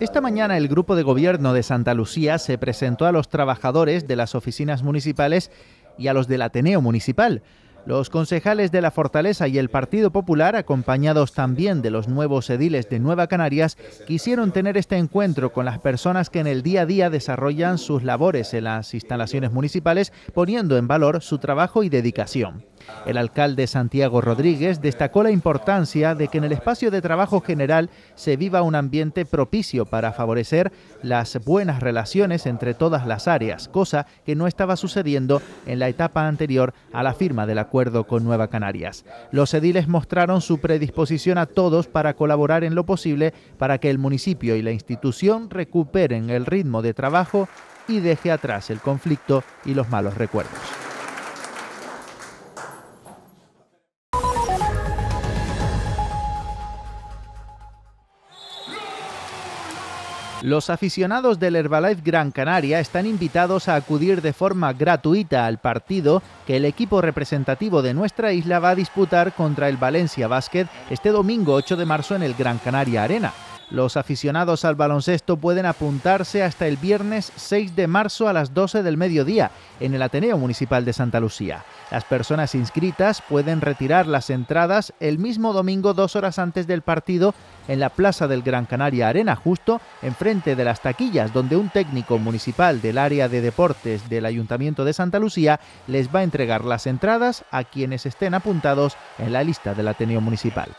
Esta mañana el grupo de gobierno de Santa Lucía se presentó a los trabajadores de las oficinas municipales y a los del Ateneo Municipal. Los concejales de la Fortaleza y el Partido Popular, acompañados también de los nuevos ediles de Nueva Canarias, quisieron tener este encuentro con las personas que en el día a día desarrollan sus labores en las instalaciones municipales, poniendo en valor su trabajo y dedicación. El alcalde Santiago Rodríguez destacó la importancia de que en el espacio de trabajo general se viva un ambiente propicio para favorecer las buenas relaciones entre todas las áreas, cosa que no estaba sucediendo en la etapa anterior a la firma del acuerdo con Nueva Canarias. Los ediles mostraron su predisposición a todos para colaborar en lo posible para que el municipio y la institución recuperen el ritmo de trabajo y deje atrás el conflicto y los malos recuerdos. Los aficionados del Herbalife Gran Canaria están invitados a acudir de forma gratuita al partido que el equipo representativo de nuestra isla va a disputar contra el Valencia Basket este domingo 8 de marzo en el Gran Canaria Arena. Los aficionados al baloncesto pueden apuntarse hasta el viernes 6 de marzo a las 12 del mediodía en el Ateneo Municipal de Santa Lucía. Las personas inscritas pueden retirar las entradas el mismo domingo dos horas antes del partido en la Plaza del Gran Canaria Arena, justo enfrente de las taquillas, donde un técnico municipal del área de deportes del Ayuntamiento de Santa Lucía les va a entregar las entradas a quienes estén apuntados en la lista del Ateneo Municipal.